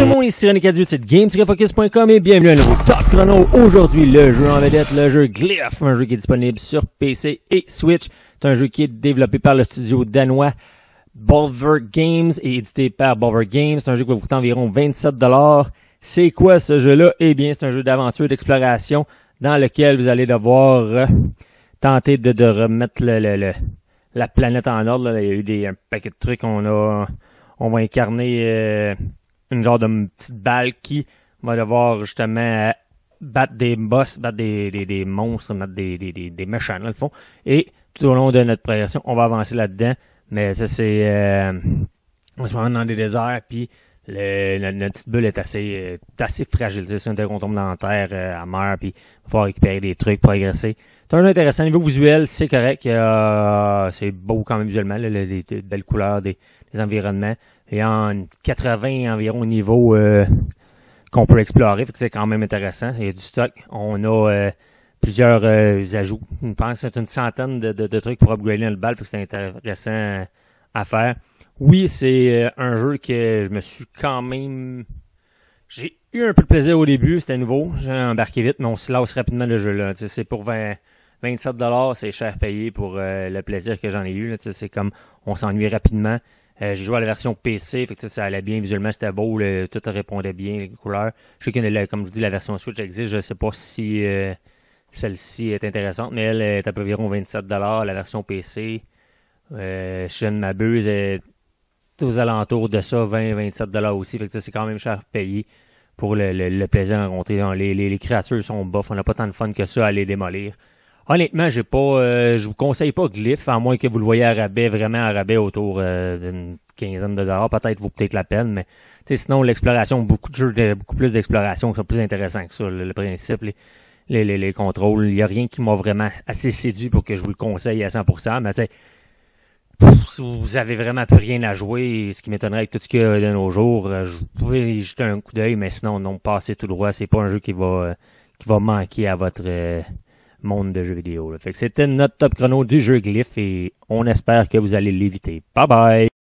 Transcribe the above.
tout le monde, ici René Cadieux de gamesrefocus.com et bienvenue à un nouveau Top Chrono. Aujourd'hui, le jeu en vedette, le jeu Glyph, un jeu qui est disponible sur PC et Switch. C'est un jeu qui est développé par le studio danois Bover Games et édité par Bover Games. C'est un jeu qui va vous coûter environ 27 dollars. C'est quoi ce jeu-là? Eh bien, c'est un jeu d'aventure, d'exploration, dans lequel vous allez devoir euh, tenter de, remettre la planète en ordre. Il y a eu des, un paquet de trucs. On a, on va incarner... Euh, une genre de petite balle qui va devoir justement euh, battre des boss, battre des, des, des monstres, battre des, des, des, méchants, dans le fond. Et tout au long de notre progression, on va avancer là-dedans. Mais ça, c'est... Euh, on se rend dans des déserts, puis le, notre petite bulle est assez, assez fragile. Si un qu'on tombe dans la terre, à euh, mer, puis il va récupérer des trucs, progresser. C'est un intéressant. Niveau visuel, c'est correct. Euh, c'est beau quand même visuellement, les, belles couleurs des, des, environnements. Et en 80 environ au niveau euh, qu'on peut explorer, c'est quand même intéressant. Il y a du stock. On a plusieurs ajouts. Je pense c'est une centaine de, trucs pour upgrader le bal, que c'est intéressant à faire oui, c'est euh, un jeu que je me suis quand même... J'ai eu un peu de plaisir au début, c'était nouveau, j'ai embarqué vite, mais on se lasse rapidement le jeu-là. C'est pour 27 dollars, c'est cher payé pour euh, le plaisir que j'en ai eu. C'est comme on s'ennuie rapidement. Euh, j'ai joué à la version PC, fait que ça allait bien visuellement, c'était beau, tout répondait bien, les couleurs. Je sais comme je vous dis, la version Switch existe, je sais pas si celle-ci est intéressante, mais elle est à peu près 27$, la version PC, euh, je m'abuse, est aux alentours de ça, 20-27 dollars aussi. que c'est quand même cher payé pour le, plaisir à compter. Les, créatures sont bof, on n'a pas tant de fun que ça à les démolir. Honnêtement, j'ai pas, euh, je vous conseille pas Glyph, à moins que vous le voyez à rabais, vraiment à rabais autour euh, d'une quinzaine de dollars. Peut-être vaut peut-être la peine, mais sinon l'exploration, beaucoup de jeux, beaucoup plus d'exploration, c'est plus intéressant que ça. Le, principe, les, contrôles, il y a rien qui m'a vraiment assez séduit pour que je vous le conseille à 100%. Mais tu sais, si vous avez vraiment plus rien à jouer, ce qui m'étonnerait avec tout ce qu'il y a de nos jours, euh, vous pouvez jeter un coup d'œil, mais sinon, non, passez tout droit. C'est pas un jeu qui va euh, qui va manquer à votre euh, monde de jeux vidéo. Fait que c'était notre top chrono du jeu Glyph et on espère que vous allez l'éviter. Bye bye!